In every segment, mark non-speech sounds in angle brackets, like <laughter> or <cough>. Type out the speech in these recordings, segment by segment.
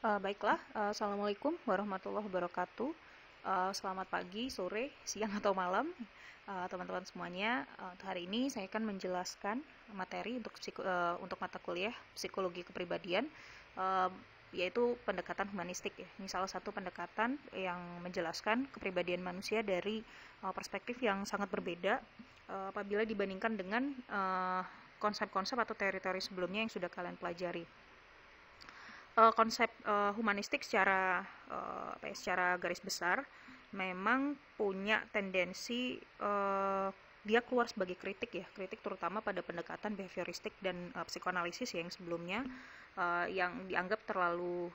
Uh, baiklah, uh, assalamualaikum warahmatullahi wabarakatuh. Uh, selamat pagi, sore, siang atau malam, teman-teman uh, semuanya. Uh, untuk hari ini saya akan menjelaskan materi untuk psiko, uh, untuk mata kuliah psikologi kepribadian, uh, yaitu pendekatan humanistik. Ya. Ini salah satu pendekatan yang menjelaskan kepribadian manusia dari uh, perspektif yang sangat berbeda uh, apabila dibandingkan dengan konsep-konsep uh, atau teritori sebelumnya yang sudah kalian pelajari uh, konsep uh, humanistik secara uh, secara garis besar memang punya tendensi uh, dia keluar sebagai kritik ya kritik terutama pada pendekatan behavioristik dan uh, psikoanalisis yang sebelumnya uh, yang dianggap terlalu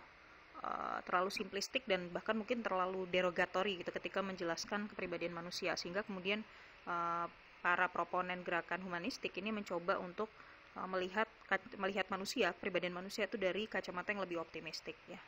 terlalu simplistik dan bahkan mungkin terlalu derogatory gitu ketika menjelaskan kepribadian manusia sehingga kemudian uh, para proponen gerakan humanistik ini mencoba untuk uh, melihat melihat manusia, pribadian manusia itu dari kacamata yang lebih optimistik ya.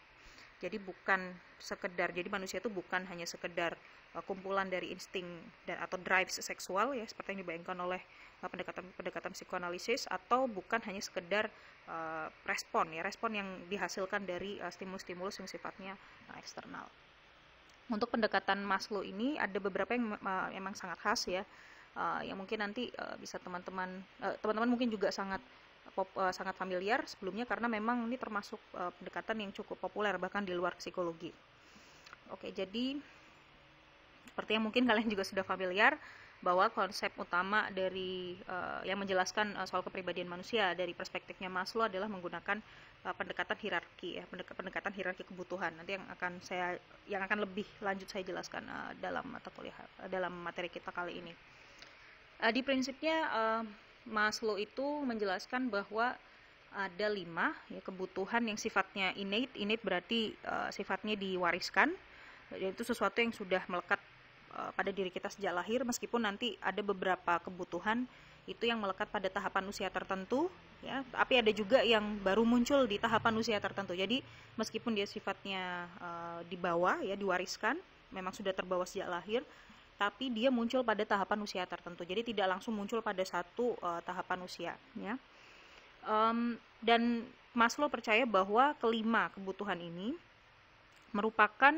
Jadi bukan sekedar, jadi manusia itu bukan hanya sekedar uh, kumpulan dari insting dan atau drives seksual ya seperti yang dibayangkan oleh e, pendekatan pendekatan-pendekatan psikoanalisis atau bukan hanya sekedar uh, respon ya respon yang dihasilkan dari stimulus-stimulus yang sifatnya uh, eksternal. Untuk pendekatan Maslow ini ada beberapa yang uh, sangat khas ya uh, yang mungkin nanti uh, bisa teman-teman uh, teman-teman mungkin juga sangat pop, uh, sangat familiar sebelumnya karena memang ini termasuk uh, pendekatan yang cukup populer bahkan di luar psikologi. Oke, jadi seperti yang mungkin <laughs> kalian juga sudah familiar bahwa konsep utama dari uh, yang menjelaskan uh, soal kepribadian manusia dari perspektifnya Maslow adalah menggunakan uh, pendekatan hierarki ya, pendekatan hierarki kebutuhan. Nanti yang akan saya yang akan lebih lanjut saya jelaskan uh, dalam mata kuliah dalam materi kita kali ini. Uh, di prinsipnya uh, Maslow itu menjelaskan bahwa ada lima ya, kebutuhan yang sifatnya innate. Innate berarti uh, sifatnya diwariskan, yaitu sesuatu yang sudah melekat uh, pada diri kita sejak lahir. Meskipun nanti ada beberapa kebutuhan itu yang melekat pada tahapan usia tertentu, ya. Tapi ada juga yang baru muncul di tahapan usia tertentu. Jadi meskipun dia sifatnya uh, eh, dibawa ya diwariskan, memang sudah terbawa sejak lahir, tapi dia muncul pada tahapan usia tertentu. Jadi tidak langsung muncul pada satu uh, tahapan usia, ya. Um, dan Maslow percaya bahwa kelima kebutuhan ini merupakan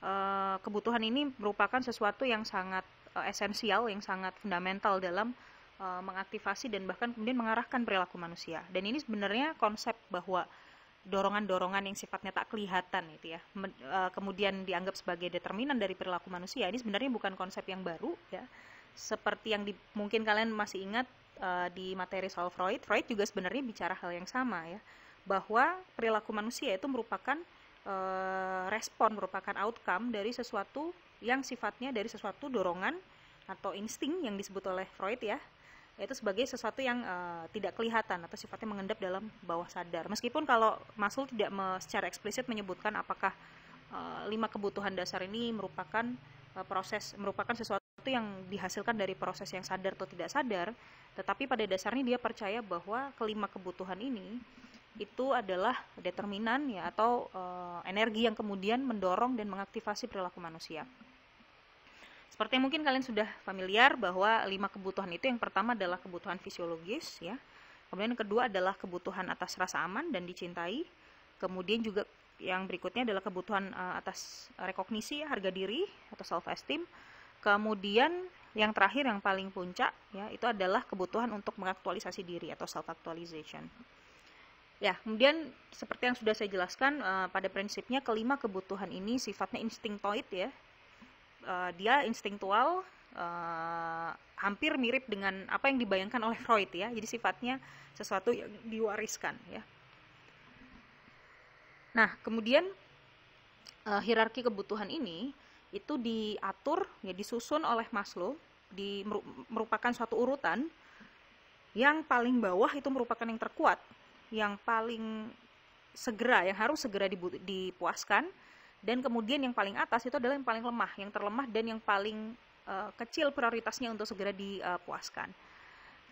uh, kebutuhan ini merupakan sesuatu yang sangat uh, esensial, yang sangat fundamental dalam uh, mengaktifasi dan bahkan kemudian mengarahkan perilaku manusia. Dan ini sebenarnya konsep bahwa dorongan-dorongan yang sifatnya tak kelihatan itu ya e, kemudian dianggap sebagai determinan dari perilaku manusia ini sebenarnya bukan konsep yang baru ya seperti yang di, mungkin kalian masih ingat uh, di materi soal Freud Freud juga sebenarnya bicara hal yang sama ya bahwa perilaku manusia itu merupakan uh, respon merupakan outcome dari sesuatu yang sifatnya dari sesuatu dorongan atau insting yang disebut oleh Freud ya itu sebagai sesuatu yang uh, tidak kelihatan atau sifatnya mengendap dalam bawah sadar. Meskipun kalau Masul tidak me, secara eksplisit menyebutkan apakah uh, lima kebutuhan dasar ini merupakan uh, proses merupakan sesuatu yang dihasilkan dari proses yang sadar atau tidak sadar, tetapi pada dasarnya dia percaya bahwa kelima kebutuhan ini itu adalah determinan ya atau uh, energi yang kemudian mendorong dan mengaktifasi perilaku manusia. Seperti yang mungkin kalian sudah familiar bahwa lima kebutuhan itu yang pertama adalah kebutuhan fisiologis ya. Kemudian kedua adalah kebutuhan atas rasa aman dan dicintai. Kemudian juga yang berikutnya adalah kebutuhan uh, atas rekognisi harga diri atau self esteem kemudian yang terakhir yang paling puncak ya itu adalah kebutuhan untuk mengaktualisasi diri atau self actualization ya kemudian seperti yang sudah saya jelaskan uh, pada prinsipnya kelima kebutuhan ini sifatnya instingtoid ya uh, dia instingtual uh, eh, hampir mirip dengan apa yang dibayangkan oleh Freud ya. Jadi sifatnya sesuatu yang diwariskan ya. Nah, kemudian uh, hierarki kebutuhan ini itu diatur ya disusun oleh Maslow di merupakan suatu urutan yang paling bawah itu merupakan yang terkuat, yang paling segera yang harus segera dipuaskan, dan kemudian yang paling atas itu adalah yang paling lemah, yang terlemah dan yang paling uh, kecil prioritasnya untuk segera dipuaskan.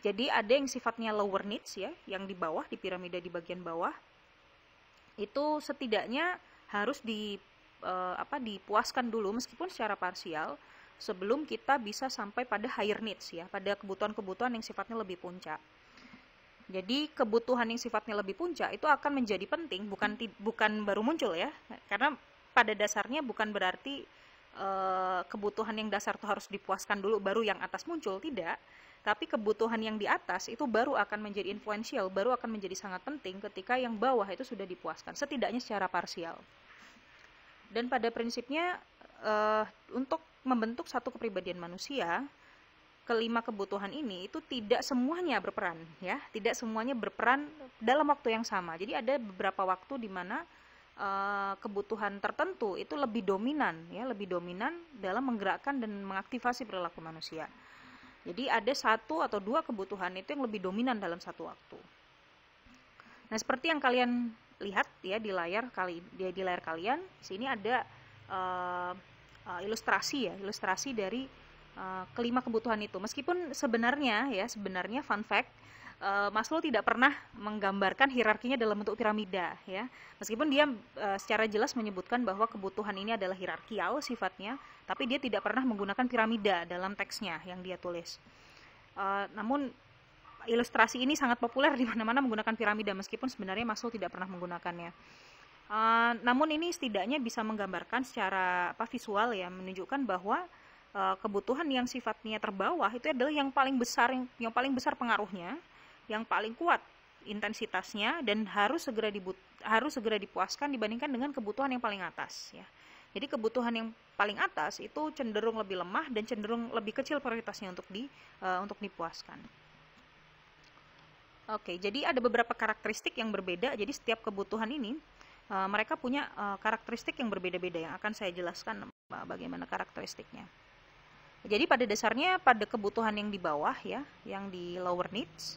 Jadi ada yang sifatnya lower needs ya, yang di bawah di piramida di bagian bawah itu setidaknya harus di uh, apa dipuaskan dulu meskipun secara parsial sebelum kita bisa sampai pada higher needs ya, pada kebutuhan-kebutuhan yang sifatnya lebih puncak. Jadi kebutuhan yang sifatnya lebih puncak itu akan menjadi penting bukan bukan baru muncul ya. Karena pada dasarnya bukan berarti e, kebutuhan yang dasar itu harus dipuaskan dulu baru yang atas muncul tidak tapi kebutuhan yang di atas itu baru akan menjadi influensial baru akan menjadi sangat penting ketika yang bawah itu sudah dipuaskan setidaknya secara parsial dan pada prinsipnya e, untuk membentuk satu kepribadian manusia kelima kebutuhan ini itu tidak semuanya berperan ya tidak semuanya berperan dalam waktu yang sama jadi ada beberapa waktu di mana Eh, kebutuhan tertentu itu lebih dominan ya lebih dominan dalam menggerakkan dan mengaktifasi perilaku manusia jadi ada satu atau dua kebutuhan itu yang lebih dominan dalam satu waktu nah seperti yang kalian lihat ya di layar kali dia di layar kalian sini ada uh, uh, ilustrasi ya ilustrasi dari uh, kelima kebutuhan itu meskipun sebenarnya ya sebenarnya fun fact Eh, Maslow tidak pernah menggambarkan hierarkinya dalam bentuk piramida ya. Meskipun dia eh, secara jelas menyebutkan bahwa kebutuhan ini adalah hierarkial sifatnya, tapi dia tidak pernah menggunakan piramida dalam teksnya yang dia tulis. Eh, namun ilustrasi ini sangat populer di mana-mana menggunakan piramida meskipun sebenarnya Maslow tidak pernah menggunakannya. namun ini setidaknya bisa menggambarkan secara apa visual ya menunjukkan bahwa kebutuhan yang sifatnya terbawah itu adalah yang paling besar yang paling besar pengaruhnya yang paling kuat intensitasnya dan harus segera dibut harus segera dipuaskan dibandingkan dengan kebutuhan yang paling atas ya. Jadi kebutuhan yang paling atas itu cenderung lebih lemah dan cenderung lebih kecil prioritasnya untuk di uh, untuk dipuaskan. Oke, jadi ada beberapa karakteristik yang berbeda. Jadi setiap kebutuhan ini uh, mereka punya uh, karakteristik yang berbeda-beda yang akan saya jelaskan bagaimana karakteristiknya. Jadi pada dasarnya pada kebutuhan yang di bawah ya, yang di lower needs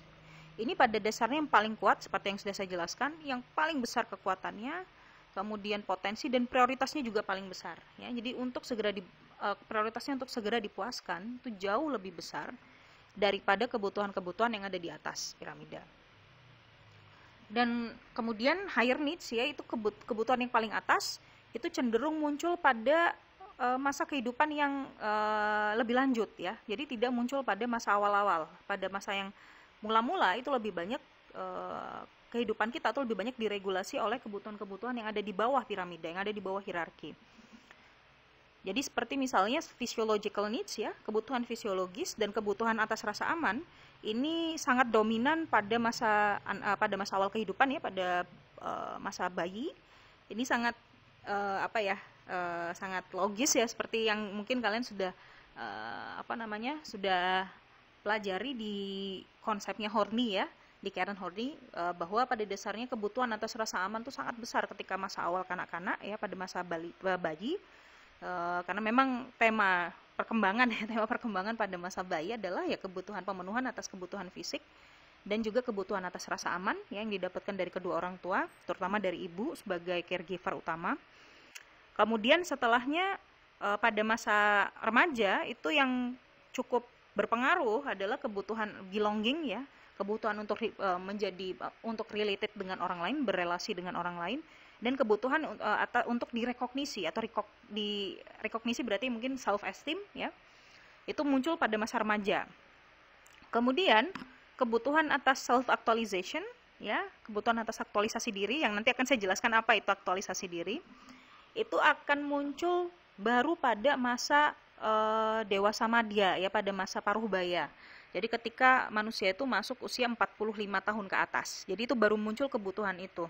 ini pada dasarnya yang paling kuat seperti yang sudah saya jelaskan, yang paling besar kekuatannya, kemudian potensi dan prioritasnya juga paling besar ya. Jadi untuk segera di uh, prioritasnya untuk segera dipuaskan itu jauh lebih besar daripada kebutuhan-kebutuhan yang ada di atas piramida. Dan kemudian higher needs ya itu kebutuhan yang paling atas itu cenderung muncul pada eh, masa kehidupan yang eh, lebih lanjut ya. Jadi tidak muncul pada masa awal-awal, pada masa yang mula-mula itu lebih banyak eh, kehidupan kita tuh lebih banyak diregulasi oleh kebutuhan-kebutuhan yang ada di bawah piramida, yang ada di bawah hierarki. Jadi seperti misalnya physiological needs ya, kebutuhan fisiologis dan kebutuhan atas rasa aman ini sangat dominan pada masa eh, pada masa awal kehidupan ya, pada uh, masa bayi. Ini sangat uh, apa ya? Uh, sangat logis ya seperti yang mungkin kalian sudah uh, apa namanya? sudah pelajari di konsepnya horny ya di Karen horny eh, bahwa pada dasarnya kebutuhan atas rasa aman itu sangat besar ketika masa awal kanak-kanak ya pada masa bali, eh, bayi eh, karena memang tema perkembangan ya <laughs> tema perkembangan pada masa bayi adalah ya kebutuhan pemenuhan atas kebutuhan fisik dan juga kebutuhan atas rasa aman ya, yang didapatkan dari kedua orang tua terutama dari ibu sebagai caregiver utama kemudian setelahnya pada masa remaja itu yang cukup berpengaruh adalah kebutuhan belonging ya kebutuhan untuk uh, menjadi uh, untuk related dengan orang lain berrelasi dengan orang lain dan kebutuhan uh, eh, atau untuk direkognisi atau rekog, di rekognisi berarti mungkin self esteem ya itu muncul pada masa remaja kemudian kebutuhan atas self actualization ya kebutuhan atas aktualisasi diri yang nanti akan saya jelaskan apa itu aktualisasi diri itu akan muncul baru pada masa uh, Dewa Samadya ya pada masa paruh baya. Jadi ketika manusia itu masuk usia 45 tahun ke atas. Jadi itu baru muncul kebutuhan itu.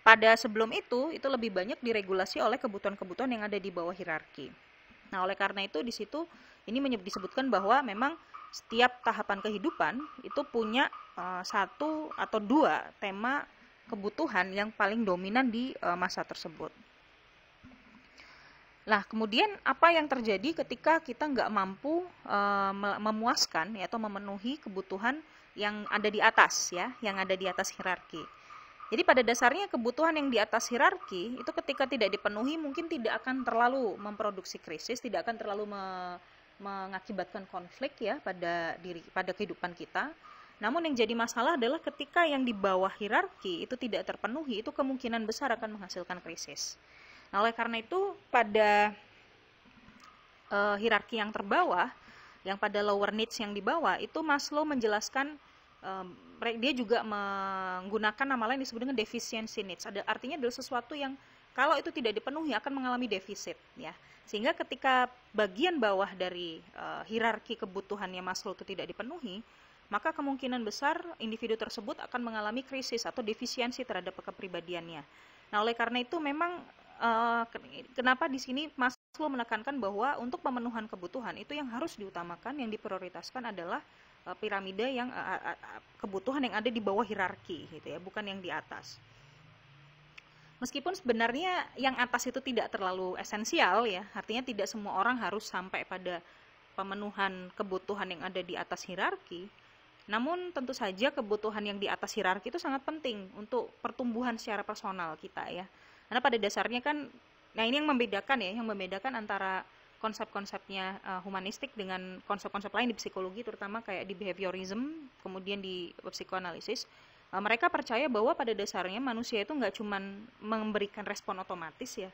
Pada sebelum itu itu lebih banyak diregulasi oleh kebutuhan-kebutuhan yang ada di bawah hierarki. Nah, oleh karena itu di situ ini disebutkan bahwa memang setiap tahapan kehidupan itu punya uh, satu atau dua tema kebutuhan yang paling dominan di uh, masa tersebut. Nah, kemudian apa yang terjadi ketika kita nggak mampu e, memuaskan ya, atau memenuhi kebutuhan yang ada di atas ya, yang ada di atas hierarki. Jadi pada dasarnya kebutuhan yang di atas hierarki itu ketika tidak dipenuhi mungkin tidak akan terlalu memproduksi krisis, tidak akan terlalu me, mengakibatkan konflik ya pada diri pada kehidupan kita. Namun yang jadi masalah adalah ketika yang di bawah hierarki itu tidak terpenuhi, itu kemungkinan besar akan menghasilkan krisis. Nah, oleh karena itu pada uh, hierarki yang terbawah, yang pada lower needs yang di bawah itu Maslow menjelaskan eh, dia juga menggunakan nama lain disebut dengan deficiency needs. Ada artinya adalah sesuatu yang kalau itu tidak dipenuhi akan mengalami defisit ya. Sehingga ketika bagian bawah dari uh, hierarki kebutuhannya Maslow itu tidak dipenuhi, maka kemungkinan besar individu tersebut akan mengalami krisis atau defisiensi terhadap kepribadiannya. Nah, oleh karena itu memang Eh, kenapa di sini Mas Maslow menekankan bahwa untuk pemenuhan kebutuhan itu yang harus diutamakan, yang diprioritaskan adalah uh, piramida yang uh, uh, kebutuhan yang ada di bawah hierarki gitu ya, bukan yang di atas. Meskipun sebenarnya yang atas itu tidak terlalu esensial ya, artinya tidak semua orang harus sampai pada pemenuhan kebutuhan yang ada di atas hierarki. Namun tentu saja kebutuhan yang di atas hierarki itu sangat penting untuk pertumbuhan secara personal kita ya karena pada dasarnya kan nah ini yang membedakan ya yang membedakan antara konsep-konsepnya uh, humanistik dengan konsep-konsep lain di psikologi terutama kayak di behaviorism kemudian di psikoanalisis uh, mereka percaya bahwa pada dasarnya manusia itu nggak cuman memberikan respon otomatis ya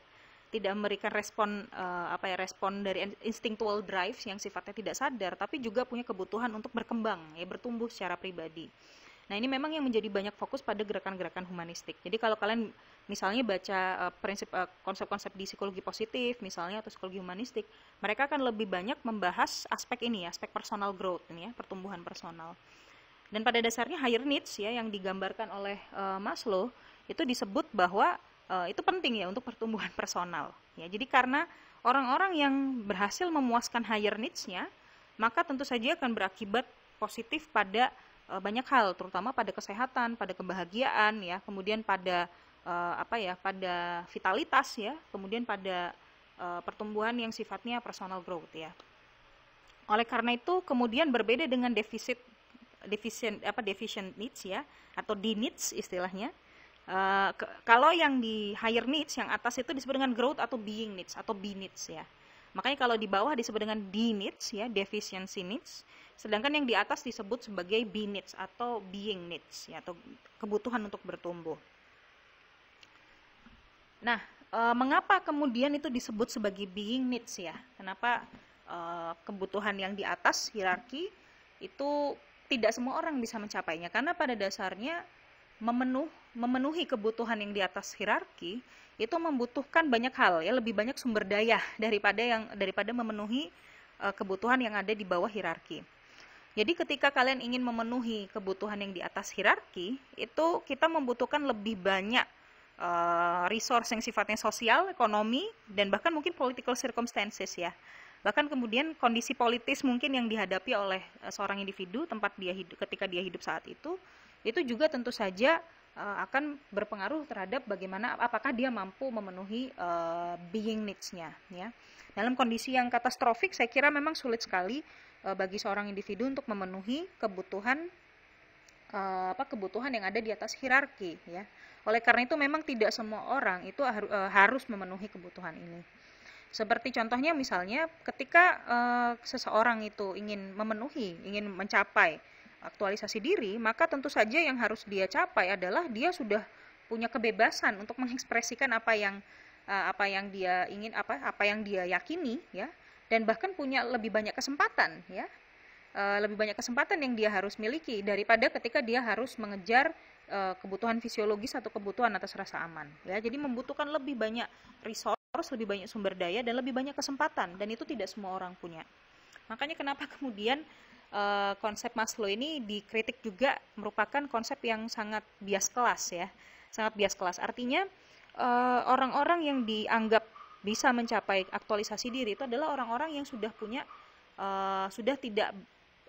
tidak memberikan respon uh, apa ya respon dari instinctual drive yang sifatnya tidak sadar tapi juga punya kebutuhan untuk berkembang ya bertumbuh secara pribadi nah ini memang yang menjadi banyak fokus pada gerakan-gerakan humanistik jadi kalau kalian misalnya baca uh, prinsip eh, konsep-konsep di psikologi positif misalnya atau psikologi humanistik mereka akan lebih banyak membahas aspek ini ya aspek personal growth ini ya pertumbuhan personal dan pada dasarnya higher needs ya yang digambarkan oleh uh, Maslow itu disebut bahwa uh, itu penting ya untuk pertumbuhan <laughs> personal ya jadi karena orang-orang yang berhasil memuaskan higher needs-nya maka tentu saja akan berakibat positif pada banyak hal terutama pada kesehatan pada kebahagiaan ya kemudian pada uh, apa ya pada vitalitas ya kemudian pada uh, pertumbuhan yang sifatnya personal growth ya oleh karena itu kemudian berbeda dengan defisit deficient apa deficient needs ya atau D needs istilahnya Uh, ke, kalau yang di higher needs yang atas itu disebut dengan growth atau being needs atau be needs ya. Makanya kalau di bawah disebut dengan D needs ya, deficiency needs. Sedangkan yang di atas disebut sebagai be needs atau being needs ya atau kebutuhan untuk bertumbuh. Nah, e, mengapa kemudian itu disebut sebagai being needs ya? Kenapa e, kebutuhan yang di atas hierarki itu tidak semua orang bisa mencapainya karena pada dasarnya memenuh, memenuhi kebutuhan yang di atas hierarki itu membutuhkan banyak hal ya lebih banyak sumber daya daripada yang daripada memenuhi e, kebutuhan yang ada di bawah hierarki. Jadi ketika kalian ingin memenuhi kebutuhan yang di atas hierarki, itu kita membutuhkan lebih banyak Eh, resource yang sifatnya sosial, ekonomi, dan bahkan mungkin political circumstances ya. Bahkan kemudian kondisi politis mungkin yang dihadapi oleh eh, seorang individu tempat dia hidup ketika dia hidup saat itu itu juga tentu saja eh, akan berpengaruh terhadap bagaimana apakah dia mampu memenuhi being needs-nya ya. Dalam kondisi yang katastrofik saya kira memang sulit sekali bagi seorang individu untuk memenuhi kebutuhan apa kebutuhan yang ada di atas hierarki ya oleh karena itu memang tidak semua orang itu eh, harus memenuhi kebutuhan ini. Seperti contohnya misalnya ketika uh, seseorang itu ingin memenuhi, ingin mencapai aktualisasi diri, maka tentu saja yang harus dia capai adalah dia sudah punya kebebasan untuk mengekspresikan apa yang uh, apa yang dia ingin, apa apa yang dia yakini ya, dan bahkan punya lebih banyak kesempatan ya. Uh, lebih banyak kesempatan yang dia harus miliki daripada ketika dia harus mengejar Eh, kebutuhan fisiologis atau kebutuhan atas rasa aman ya jadi membutuhkan lebih banyak resource lebih banyak sumber daya dan lebih banyak kesempatan dan itu tidak semua orang punya makanya kenapa <laughs> kemudian e, konsep Maslow ini dikritik juga merupakan konsep yang sangat bias kelas ya sangat bias kelas artinya orang eh, orang-orang yang dianggap bisa mencapai aktualisasi diri itu adalah orang-orang yang sudah punya uh, sudah tidak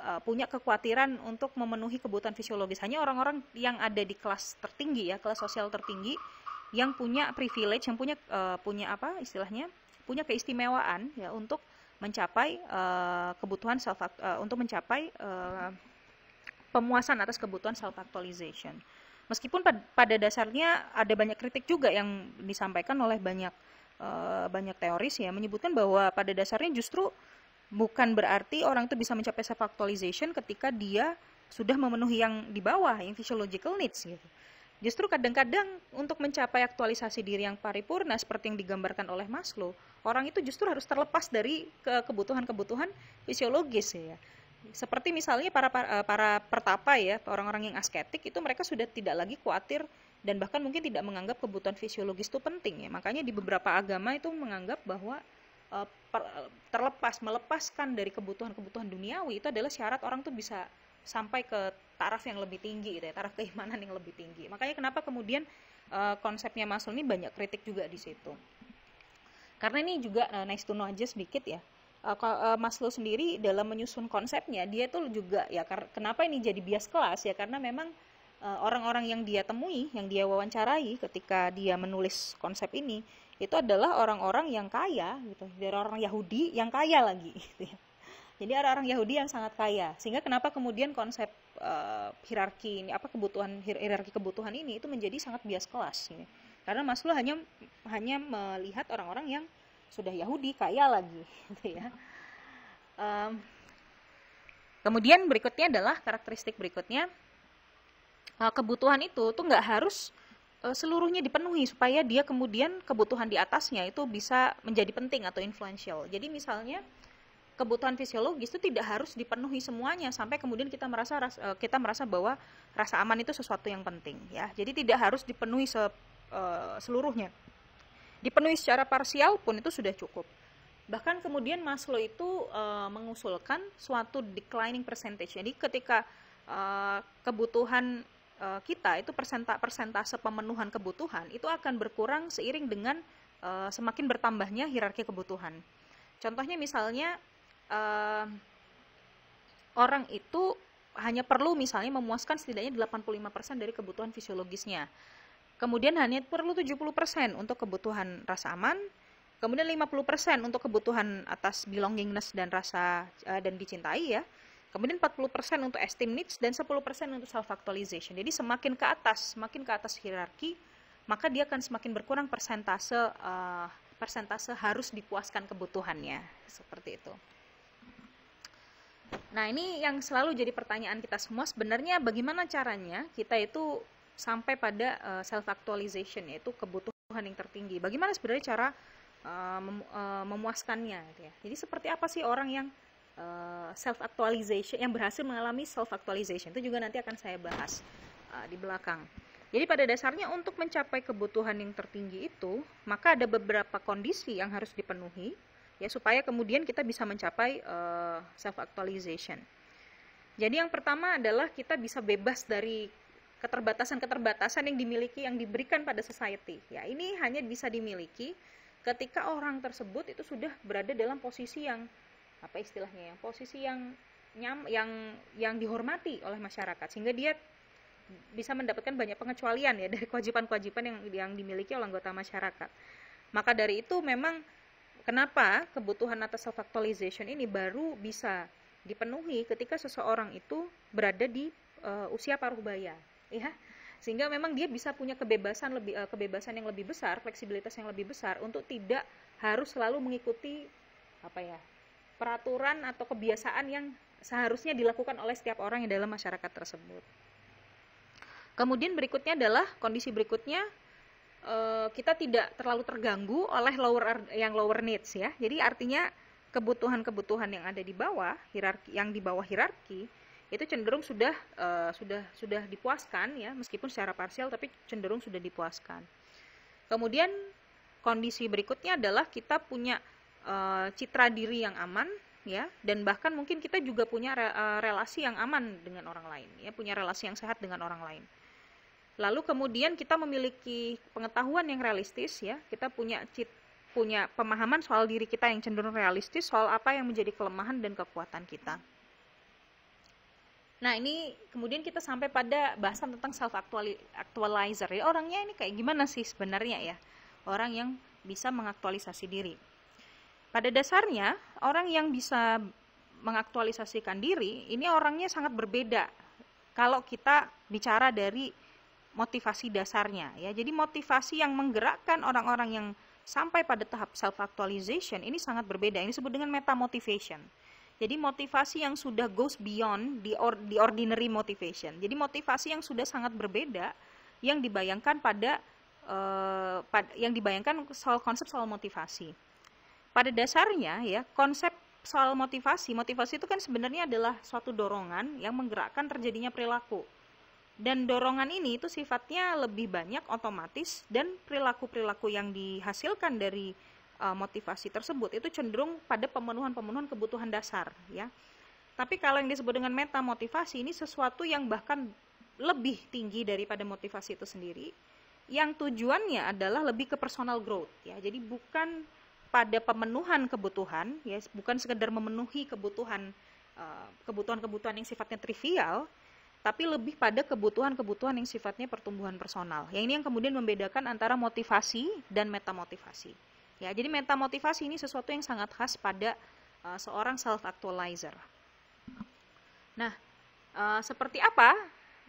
uh, punya kekhawatiran untuk memenuhi kebutuhan fisiologis. Hanya orang-orang yang ada di kelas tertinggi ya, kelas sosial tertinggi yang punya privilege, yang punya uh, punya apa istilahnya? punya keistimewaan ya untuk mencapai uh, kebutuhan self uh, untuk mencapai uh, pemuasan atas kebutuhan self actualization. Meskipun pad pada dasarnya ada banyak kritik juga yang disampaikan oleh banyak uh, banyak teoris ya menyebutkan bahwa pada dasarnya justru bukan berarti orang itu bisa mencapai self actualization ketika dia sudah memenuhi yang di bawah yang physiological needs gitu. Justru kadang-kadang untuk mencapai aktualisasi diri yang paripurna seperti yang digambarkan oleh Maslow, orang itu justru harus terlepas dari kebutuhan-kebutuhan fisiologis ya. Seperti misalnya para eh, para, para pertapa ya, orang-orang yang asketik itu mereka sudah tidak lagi khawatir dan bahkan mungkin tidak menganggap kebutuhan fisiologis itu penting ya. Makanya di beberapa agama itu menganggap bahwa Eh, terlepas melepaskan dari kebutuhan-kebutuhan duniawi itu adalah syarat orang tuh bisa sampai ke taraf yang lebih tinggi gitu ya, taraf keimanan yang lebih tinggi. Makanya kenapa kemudian eh, konsepnya Maslow ini banyak kritik juga di situ. Karena ini juga eh, nice to know aja sedikit ya. Maslow sendiri dalam menyusun konsepnya dia itu juga ya kenapa ini jadi bias kelas ya karena memang orang-orang yang dia temui, yang dia wawancarai ketika dia menulis konsep ini itu adalah orang-orang yang kaya gitu dari orang Yahudi yang kaya lagi gitu ya. Jadi ada orang Yahudi yang sangat kaya, sehingga kenapa kemudian konsep uh, hierarki ini, apa kebutuhan hierarki kebutuhan ini itu menjadi sangat bias kelas, gitu. karena Maslow hanya hanya melihat orang-orang yang sudah Yahudi kaya lagi, gitu ya. Um, kemudian berikutnya adalah karakteristik berikutnya eh, kebutuhan itu tuh nggak harus Eh, seluruhnya dipenuhi supaya dia kemudian kebutuhan di atasnya itu bisa menjadi penting atau influential. Jadi misalnya kebutuhan fisiologis itu tidak harus dipenuhi semuanya sampai kemudian kita merasa eh, kita merasa bahwa rasa aman itu sesuatu yang penting ya. Jadi tidak harus dipenuhi se, eh, seluruhnya. Dipenuhi secara parsial pun itu sudah cukup. Bahkan kemudian Maslow itu mengusulkan suatu declining percentage. Jadi ketika kebutuhan Eh, kita itu persenta persentase pemenuhan kebutuhan itu akan berkurang seiring dengan uh, semakin bertambahnya hierarki kebutuhan. Contohnya misalnya uh, orang itu hanya perlu misalnya memuaskan setidaknya 85% dari kebutuhan fisiologisnya. Kemudian hanya perlu 70% untuk kebutuhan rasa aman, kemudian 50% untuk kebutuhan atas belongingness dan rasa uh, dan dicintai ya. Kemudian 40% untuk esteem needs dan 10% untuk self actualization. Jadi semakin ke atas, semakin ke atas hierarki, maka dia akan semakin berkurang persentase uh, persentase harus dipuaskan kebutuhannya seperti itu. Nah, ini yang selalu jadi pertanyaan kita semua sebenarnya bagaimana caranya kita itu sampai pada uh, eh, self actualization yaitu kebutuhan yang tertinggi. Bagaimana sebenarnya cara uh, eh, mem uh, memuaskannya gitu ya. Jadi seperti apa sih orang yang Eh, self actualization yang berhasil mengalami self actualization itu juga nanti akan saya bahas uh, di belakang. Jadi pada dasarnya untuk mencapai kebutuhan yang tertinggi itu, maka ada beberapa kondisi yang harus dipenuhi ya supaya kemudian kita bisa mencapai uh, eh, self actualization. Jadi yang pertama adalah kita bisa bebas dari keterbatasan-keterbatasan yang dimiliki yang diberikan pada society. Ya, ini hanya bisa dimiliki ketika orang tersebut itu sudah berada dalam posisi yang apa istilahnya yang posisi yang nyam yang yang dihormati oleh masyarakat sehingga dia bisa mendapatkan banyak pengecualian ya <laughs> dari kewajiban-kewajiban yang yang dimiliki oleh anggota masyarakat. Maka dari itu memang kenapa kebutuhan atas self actualization ini baru bisa dipenuhi ketika seseorang itu berada di uh, usia paruh baya, ya. Sehingga memang dia bisa punya kebebasan lebih uh, kebebasan yang lebih besar, fleksibilitas yang lebih besar untuk tidak harus selalu mengikuti apa ya peraturan atau kebiasaan yang seharusnya dilakukan oleh setiap orang yang dalam masyarakat tersebut. Kemudian berikutnya adalah kondisi berikutnya eh, kita tidak terlalu terganggu oleh lower yang lower needs ya. Jadi artinya kebutuhan-kebutuhan yang ada di bawah hierarki yang di bawah hierarki itu cenderung sudah eh, sudah sudah dipuaskan ya meskipun secara parsial tapi cenderung sudah dipuaskan. Kemudian kondisi berikutnya adalah kita punya Eh, citra diri yang aman ya dan bahkan mungkin kita juga punya re, uh, relasi yang aman dengan orang lain ya punya relasi yang sehat dengan orang lain lalu kemudian kita memiliki pengetahuan yang realistis ya kita punya cit, punya pemahaman soal diri kita yang cenderung realistis soal apa yang menjadi kelemahan dan kekuatan kita nah ini kemudian kita sampai pada bahasan tentang self actualizer ya orangnya ini kayak gimana sih sebenarnya ya orang yang bisa mengaktualisasi diri pada dasarnya, orang yang bisa mengaktualisasikan diri ini orangnya sangat berbeda kalau kita bicara dari motivasi dasarnya ya. Jadi motivasi yang menggerakkan orang-orang yang sampai pada tahap self actualization ini sangat berbeda. Ini disebut dengan meta motivation. Jadi motivasi yang sudah goes beyond the, or, the ordinary motivation. Jadi motivasi yang sudah sangat berbeda yang dibayangkan pada, uh, eh, pada yang dibayangkan soal konsep soal motivasi pada dasarnya ya konsep soal motivasi, motivasi itu kan sebenarnya adalah suatu dorongan yang menggerakkan terjadinya perilaku. Dan dorongan ini itu sifatnya lebih banyak otomatis dan perilaku-perilaku yang dihasilkan dari uh, motivasi tersebut itu cenderung pada pemenuhan-pemenuhan kebutuhan dasar ya. Tapi kalau yang disebut dengan meta motivasi ini sesuatu yang bahkan lebih tinggi daripada motivasi itu sendiri yang tujuannya adalah lebih ke personal growth ya. Jadi bukan pada pemenuhan kebutuhan, ya bukan sekedar memenuhi kebutuhan eh, kebutuhan-kebutuhan yang sifatnya trivial, tapi lebih pada kebutuhan-kebutuhan yang sifatnya pertumbuhan personal. Yang ini yang kemudian membedakan antara motivasi dan metamotivasi. Ya, jadi metamotivasi ini sesuatu yang sangat khas pada uh, seorang self actualizer. Nah, uh, seperti apa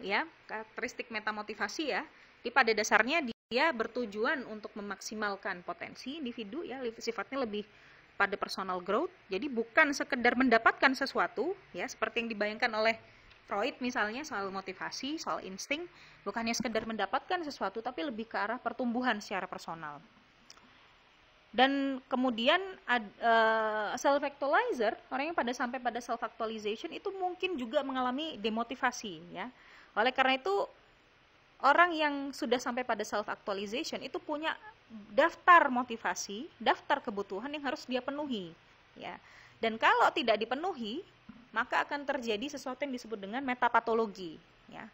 ya karakteristik metamotivasi ya? Di pada dasarnya di ya bertujuan untuk memaksimalkan potensi individu ya sifatnya lebih pada personal growth jadi bukan sekedar mendapatkan sesuatu ya seperti yang dibayangkan oleh Freud misalnya soal motivasi soal insting bukannya sekedar mendapatkan sesuatu tapi lebih ke arah pertumbuhan secara personal dan kemudian eh, self actualizer orang yang pada sampai pada self actualization itu mungkin juga mengalami demotivasi ya oleh karena itu orang yang sudah sampai pada self actualization itu punya daftar motivasi, daftar kebutuhan yang harus dia penuhi, ya. Dan kalau tidak dipenuhi, maka akan terjadi sesuatu yang disebut dengan metapatologi, ya.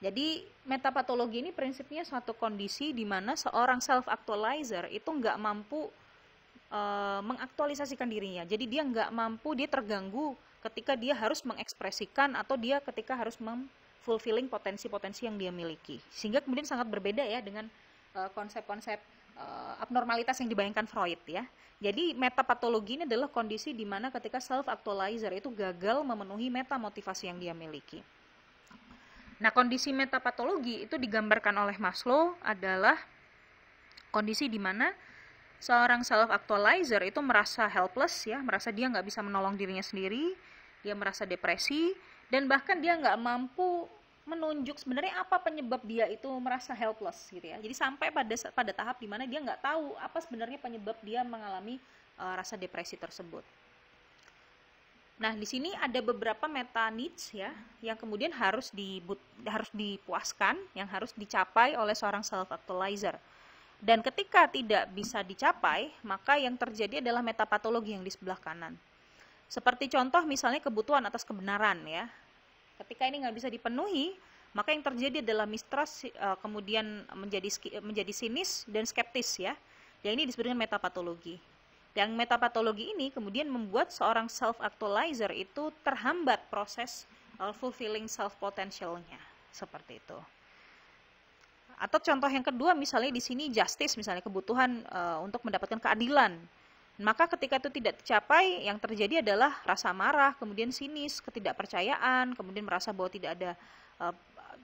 Jadi metapatologi ini prinsipnya suatu kondisi di mana seorang self actualizer itu nggak mampu e, mengaktualisasikan dirinya. Jadi dia nggak mampu, dia terganggu ketika dia harus mengekspresikan atau dia ketika harus mem, fulfilling potensi-potensi yang dia miliki. Sehingga kemudian sangat berbeda ya dengan eh, konsep-konsep uh, uh, abnormalitas yang dibayangkan Freud ya. Jadi metapatologi ini adalah kondisi di mana ketika self actualizer itu gagal memenuhi meta motivasi yang dia miliki. Nah, kondisi metapatologi itu digambarkan oleh Maslow adalah kondisi di mana seorang self actualizer itu merasa helpless ya, merasa dia nggak bisa menolong dirinya sendiri, dia merasa depresi dan bahkan dia nggak mampu menunjuk sebenarnya apa penyebab dia itu merasa helpless gitu ya. Jadi sampai pada pada tahap dimana dia nggak tahu apa sebenarnya penyebab dia mengalami uh, rasa depresi tersebut. Nah, di sini ada beberapa meta needs ya yang kemudian harus di harus dipuaskan, yang harus dicapai oleh seorang self actualizer. Dan ketika tidak bisa dicapai, maka yang terjadi adalah metapatologi yang di sebelah kanan. Seperti contoh misalnya kebutuhan atas kebenaran ya. Ketika ini nggak bisa dipenuhi, maka yang terjadi adalah mistrust eh, kemudian menjadi eh, menjadi sinis dan skeptis ya. Yang ini disebut dengan metapatologi. yang metapatologi ini kemudian membuat seorang self actualizer itu terhambat proses eh, fulfilling self potentialnya seperti itu. Atau contoh yang kedua misalnya di sini justice misalnya kebutuhan uh, untuk mendapatkan keadilan maka ketika itu tidak tercapai, yang terjadi adalah rasa marah, kemudian sinis, ketidakpercayaan, kemudian merasa bahwa tidak ada uh,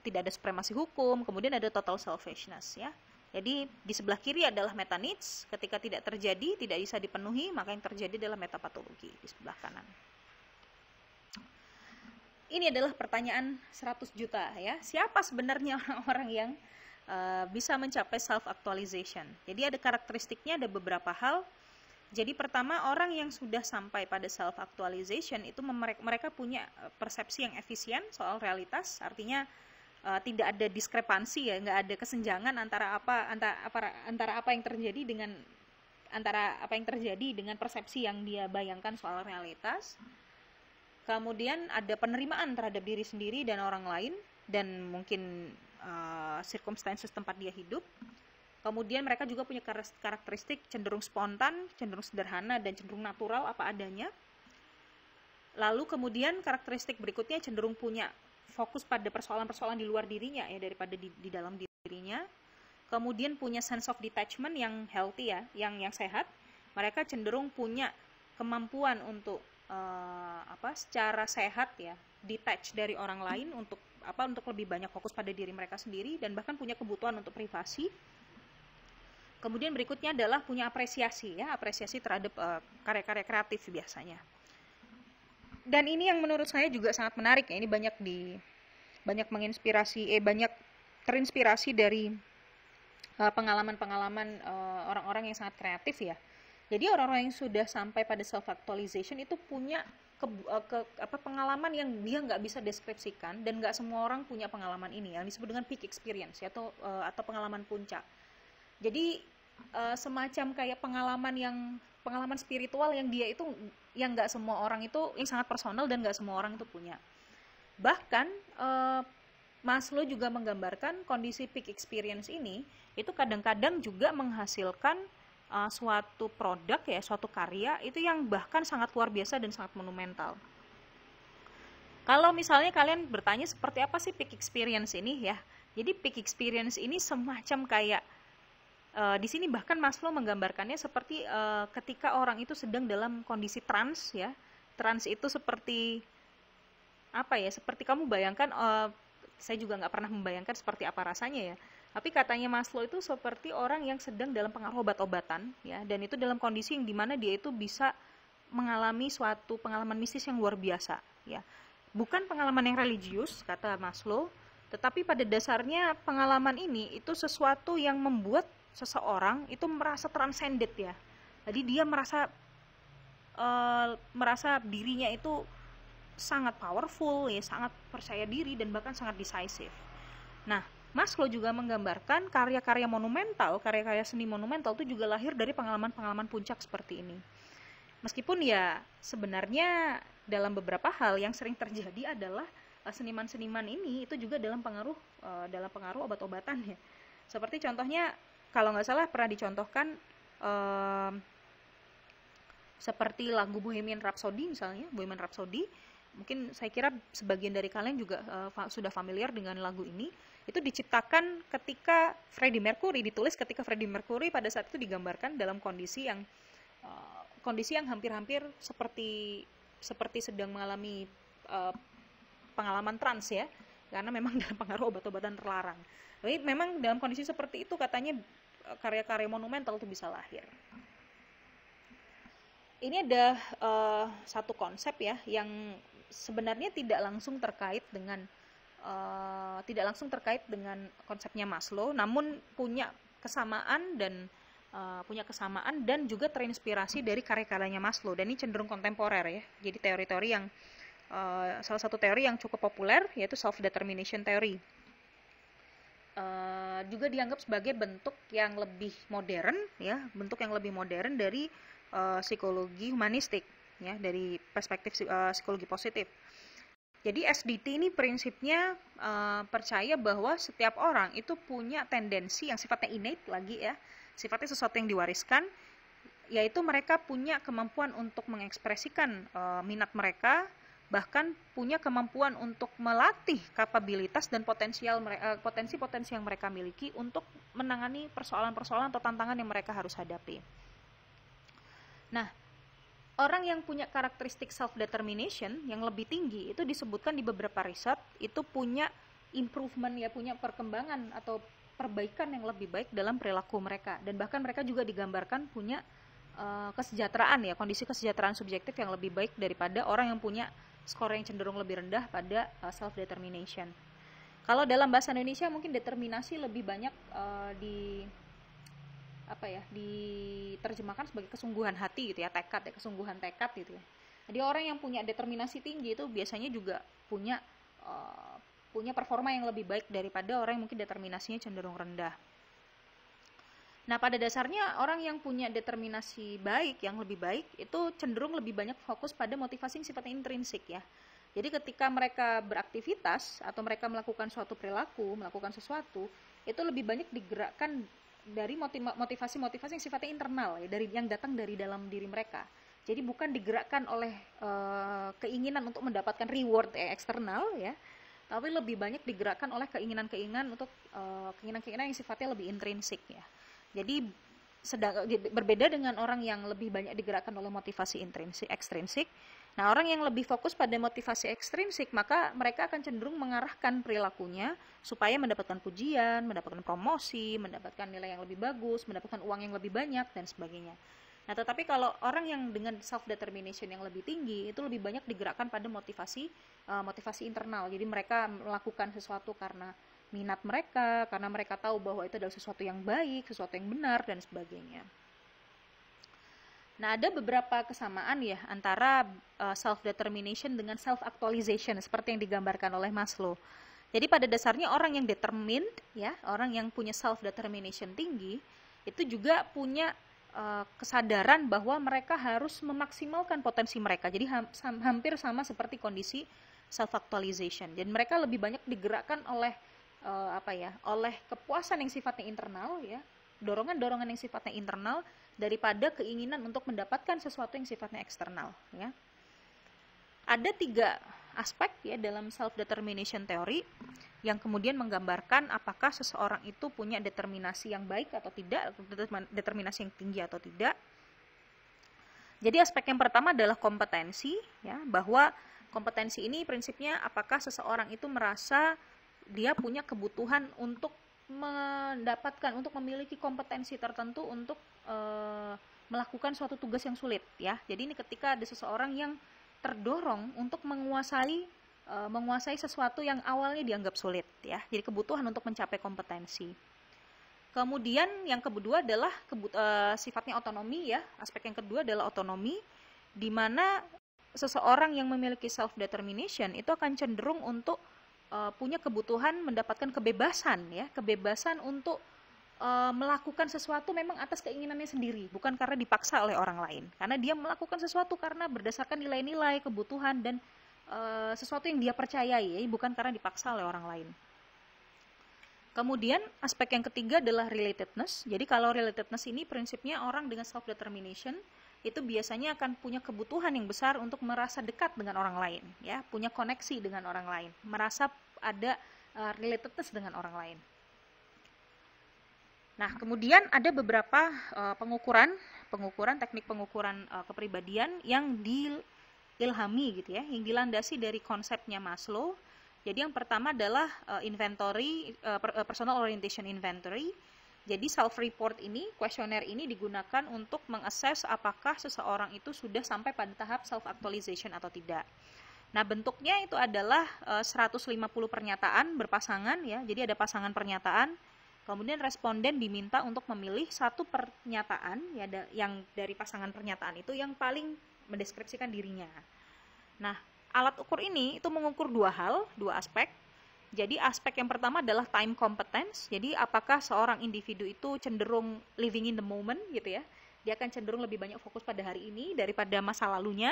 tidak ada supremasi hukum, kemudian ada total selfishness ya. Jadi di sebelah kiri adalah meta needs, ketika tidak terjadi, tidak bisa dipenuhi, maka yang terjadi adalah metapatologi di sebelah kanan. Ini adalah pertanyaan 100 juta ya. Siapa sebenarnya orang-orang yang uh, bisa mencapai self actualization? Jadi ada karakteristiknya ada beberapa hal. Jadi pertama orang yang sudah sampai pada self actualization itu mereka punya eh, persepsi yang efisien soal realitas, artinya uh, tidak ada diskrepansi ya, nggak ada kesenjangan antara apa antara apa antara apa yang terjadi dengan antara apa yang terjadi dengan persepsi yang dia bayangkan soal realitas. Kemudian ada penerimaan terhadap diri sendiri dan orang lain dan mungkin uh, circumstances tempat dia hidup. Kemudian mereka juga punya karakteristik cenderung spontan, cenderung sederhana, dan cenderung natural apa adanya. Lalu kemudian karakteristik berikutnya cenderung punya fokus pada persoalan-persoalan di luar dirinya ya daripada di, di dalam dirinya. Kemudian punya sense of detachment yang healthy ya, yang yang sehat. Mereka cenderung punya kemampuan untuk uh, apa secara sehat ya, detach dari orang lain untuk apa untuk lebih banyak fokus pada diri mereka sendiri dan bahkan punya kebutuhan untuk privasi Kemudian berikutnya adalah punya apresiasi ya, apresiasi terhadap eh, karya-karya uh, kreatif biasanya. Dan ini yang menurut saya juga sangat menarik ya, ini banyak di banyak menginspirasi eh banyak terinspirasi dari eh, pengalaman-pengalaman uh, orang-orang yang sangat kreatif ya. Jadi orang-orang yang sudah sampai pada self actualization itu punya ke, ke apa pengalaman yang dia nggak bisa deskripsikan dan nggak semua orang punya pengalaman ini yang disebut dengan peak experience atau atau pengalaman puncak jadi uh, semacam kayak pengalaman yang pengalaman spiritual yang dia itu yang nggak semua orang itu yang sangat personal dan nggak semua orang itu punya bahkan uh, eh, Maslow juga menggambarkan kondisi peak experience ini itu kadang-kadang juga menghasilkan uh, suatu produk ya suatu karya itu yang bahkan sangat luar biasa dan sangat monumental kalau misalnya kalian bertanya seperti apa sih peak experience ini ya jadi peak experience ini semacam kayak Uh, di sini bahkan Maslow menggambarkannya seperti uh, ketika orang itu sedang dalam kondisi trans ya. Trans itu seperti apa ya? Seperti kamu bayangkan uh, saya juga nggak pernah membayangkan seperti apa rasanya ya. Tapi katanya Maslow itu seperti orang yang sedang dalam pengaruh obat-obatan ya dan itu dalam kondisi yang dimana dia itu bisa mengalami suatu pengalaman mistis yang luar biasa ya. Bukan pengalaman yang religius kata Maslow, tetapi pada dasarnya pengalaman ini itu sesuatu yang membuat seseorang itu merasa transcended ya. Jadi dia merasa e, merasa dirinya itu sangat powerful ya, sangat percaya diri dan bahkan sangat decisive. Nah, Maslow juga menggambarkan karya-karya monumental, karya-karya seni monumental itu juga lahir dari pengalaman-pengalaman puncak seperti ini. Meskipun ya sebenarnya dalam beberapa hal yang sering terjadi adalah Eh, seniman-seniman ini itu juga dalam pengaruh uh, dalam pengaruh obat-obatan ya. Seperti contohnya kalau nggak salah pernah dicontohkan uh, seperti lagu Bohemian Rhapsody misalnya, Bohemian Rhapsody mungkin saya kira sebagian dari kalian juga uh, fa sudah familiar dengan lagu ini itu diciptakan ketika Freddie Mercury ditulis ketika Freddie Mercury pada saat itu digambarkan dalam kondisi yang uh, kondisi yang hampir-hampir seperti seperti sedang mengalami uh, pengalaman trans ya karena memang <laughs> dalam pengaruh obat-obatan terlarang. Tapi memang dalam kondisi seperti itu katanya eh, karya-karya monumental itu bisa lahir. Ini ada uh, satu konsep ya yang sebenarnya tidak langsung terkait dengan uh, tidak langsung terkait dengan konsepnya Maslow, namun punya kesamaan dan uh, punya kesamaan dan juga terinspirasi dari karya-karyanya Maslow dan ini cenderung kontemporer ya. Jadi teori-teori yang Eh, salah satu teori yang cukup populer yaitu self determination theory. Uh, juga dianggap sebagai bentuk yang lebih modern ya, bentuk yang lebih modern dari uh, psikologi humanistik ya, dari perspektif uh, psikologi positif. Jadi SDT ini prinsipnya uh, percaya bahwa setiap orang itu punya tendensi yang sifatnya innate lagi ya, sifatnya sesuatu yang diwariskan, yaitu mereka punya kemampuan untuk mengekspresikan uh, minat mereka, bahkan punya kemampuan untuk melatih kapabilitas dan potensial eh, potensi-potensi yang mereka miliki untuk menangani persoalan-persoalan atau tantangan yang mereka harus hadapi. Nah, orang yang punya karakteristik self determination yang lebih tinggi itu disebutkan di beberapa riset itu punya improvement ya punya perkembangan atau perbaikan yang lebih baik dalam perilaku mereka dan bahkan mereka juga digambarkan punya eh, kesejahteraan ya kondisi kesejahteraan subjektif yang lebih baik daripada orang yang punya skor yang cenderung lebih rendah pada uh, eh, self determination. Kalau dalam bahasa Indonesia mungkin determinasi lebih banyak uh, di apa ya diterjemahkan sebagai kesungguhan hati gitu ya tekad ya kesungguhan tekad gitu ya. Jadi orang yang punya determinasi tinggi itu biasanya juga punya uh, punya performa yang lebih baik daripada orang yang mungkin determinasinya cenderung rendah. Nah, pada dasarnya orang yang punya determinasi baik, yang lebih baik, itu cenderung lebih banyak fokus pada motivasi yang sifatnya intrinsik ya. Jadi ketika mereka beraktivitas atau mereka melakukan suatu perilaku, melakukan sesuatu, itu lebih banyak digerakkan dari motivasi-motivasi yang sifatnya internal ya, dari yang datang dari dalam diri mereka. Jadi bukan digerakkan oleh e, keinginan untuk mendapatkan reward eh, eksternal ya, tapi lebih banyak digerakkan oleh keinginan-keinginan untuk eh, keinginan-keinginan yang sifatnya lebih intrinsik ya. Jadi berbeda dengan orang yang lebih banyak digerakkan oleh motivasi intrinsik ekstrinsik. Nah, orang yang lebih fokus pada motivasi ekstrinsik, maka mereka akan cenderung mengarahkan perilakunya supaya mendapatkan pujian, mendapatkan promosi, mendapatkan nilai yang lebih bagus, mendapatkan uang yang lebih banyak dan sebagainya. Nah, tetapi kalau orang yang dengan self determination yang lebih tinggi itu lebih banyak digerakkan pada motivasi eh, motivasi internal. Jadi mereka melakukan sesuatu karena minat mereka karena mereka tahu bahwa itu adalah sesuatu yang baik, sesuatu yang benar dan sebagainya. Nah, ada beberapa kesamaan ya antara eh, self determination dengan self actualization seperti yang digambarkan oleh Maslow. Jadi pada dasarnya orang yang determined ya, orang yang punya self determination tinggi itu juga punya uh, kesadaran bahwa mereka harus memaksimalkan potensi mereka. Jadi hampir sama seperti kondisi self actualization. Jadi mereka lebih banyak digerakkan oleh uh, apa ya oleh kepuasan yang sifatnya internal ya dorongan-dorongan yang sifatnya internal daripada keinginan untuk mendapatkan sesuatu yang sifatnya eksternal ya ada tiga aspek ya dalam self determination theory yang kemudian menggambarkan apakah seseorang itu punya determinasi yang baik atau tidak determinasi yang tinggi atau tidak jadi aspek yang pertama adalah kompetensi ya bahwa kompetensi ini prinsipnya apakah seseorang itu merasa dia punya kebutuhan untuk mendapatkan untuk memiliki kompetensi tertentu untuk e, melakukan suatu tugas yang sulit ya. Jadi ini ketika ada seseorang yang terdorong untuk menguasai e, menguasai sesuatu yang awalnya dianggap sulit ya. Jadi kebutuhan untuk mencapai kompetensi. Kemudian yang kedua adalah e, sifatnya otonomi ya. Aspek yang kedua adalah otonomi di mana seseorang yang memiliki self determination itu akan cenderung untuk uh, punya kebutuhan mendapatkan kebebasan ya, kebebasan untuk uh, melakukan sesuatu memang atas keinginannya sendiri, bukan karena dipaksa oleh orang lain. Karena dia melakukan sesuatu karena berdasarkan nilai-nilai, kebutuhan dan uh, sesuatu yang dia percayai, ya, bukan karena dipaksa oleh orang lain. Kemudian aspek yang ketiga adalah relatedness. Jadi kalau relatedness ini prinsipnya orang dengan self determination itu biasanya akan punya kebutuhan yang besar untuk merasa dekat dengan orang lain, ya, punya koneksi dengan orang lain, merasa ada uh, relatedness dengan orang lain. Nah, kemudian ada beberapa uh, pengukuran, pengukuran teknik pengukuran uh, kepribadian yang diilhami gitu ya, yang dilandasi dari konsepnya Maslow. Jadi yang pertama adalah uh, inventory uh, personal orientation inventory jadi self report ini, kuesioner ini digunakan untuk mengakses apakah seseorang itu sudah sampai pada tahap self actualization atau tidak. Nah, bentuknya itu adalah 150 eh, pernyataan berpasangan ya. Jadi ada pasangan pernyataan. Kemudian responden diminta untuk memilih satu pernyataan ya yang dari pasangan pernyataan itu yang paling mendeskripsikan dirinya. Nah, alat ukur ini itu mengukur dua hal, dua aspek. Jadi aspek yang pertama adalah time competence. Jadi apakah seorang individu itu cenderung living in the moment gitu ya. Dia akan cenderung lebih banyak fokus pada hari ini daripada masa lalunya.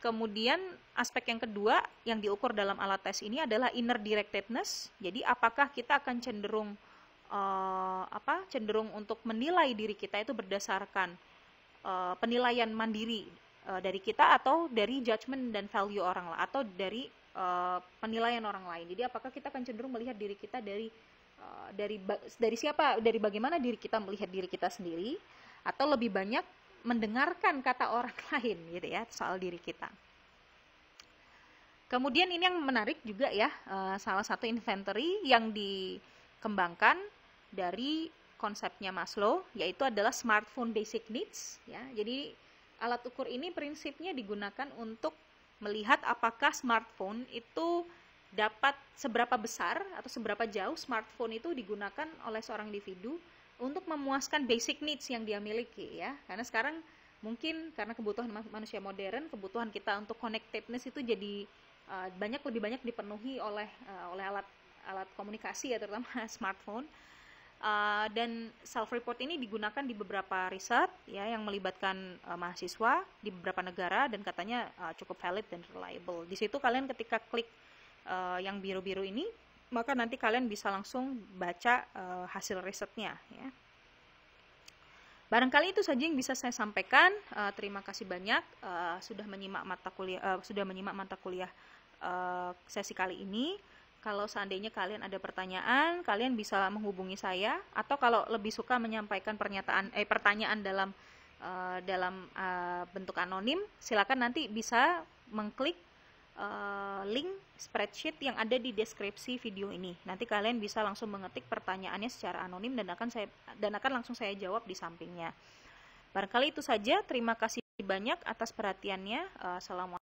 Kemudian aspek yang kedua yang diukur dalam alat tes ini adalah inner directedness. Jadi apakah kita akan cenderung uh, apa? cenderung untuk menilai diri kita itu berdasarkan uh, penilaian mandiri uh, dari kita atau dari judgment dan value orang lah atau dari Eh, penilaian orang lain. Jadi apakah kita akan cenderung melihat diri kita dari eh, dari dari siapa, dari bagaimana diri kita melihat diri kita sendiri atau lebih banyak mendengarkan kata <laughs> orang lain gitu ya soal diri kita. Kemudian ini yang menarik juga ya, eh, salah satu inventory yang dikembangkan dari konsepnya Maslow yaitu adalah smartphone basic needs ya. Jadi alat ukur ini prinsipnya digunakan untuk melihat apakah smartphone itu dapat seberapa besar atau seberapa jauh smartphone itu digunakan oleh seorang individu untuk memuaskan basic needs yang dia miliki ya. Karena sekarang mungkin karena kebutuhan manusia modern, kebutuhan kita untuk connectedness itu jadi eh, banyak lebih banyak dipenuhi oleh eh, oleh alat alat komunikasi ya terutama <laughs> smartphone. Eh, dan self report ini digunakan di beberapa riset ya yang melibatkan uh, mahasiswa di beberapa negara dan katanya uh, cukup valid dan reliable. Di situ kalian ketika klik uh, yang biru-biru ini maka nanti kalian bisa langsung baca uh, hasil risetnya ya. Barangkali itu saja yang bisa saya sampaikan. Uh, terima kasih banyak uh, sudah menyimak mata kuliah uh, sudah menyimak mata kuliah uh, sesi kali ini. Kalau seandainya kalian ada pertanyaan, kalian bisa menghubungi saya atau kalau lebih suka menyampaikan pernyataan eh pertanyaan dalam uh, dalam uh, bentuk anonim, silakan nanti bisa mengklik uh, link spreadsheet yang ada di deskripsi video ini. Nanti kalian bisa langsung mengetik pertanyaannya secara anonim dan akan saya dan akan langsung saya jawab di sampingnya. Barangkali itu saja. Terima kasih banyak atas perhatiannya. Uh, Assalamualaikum.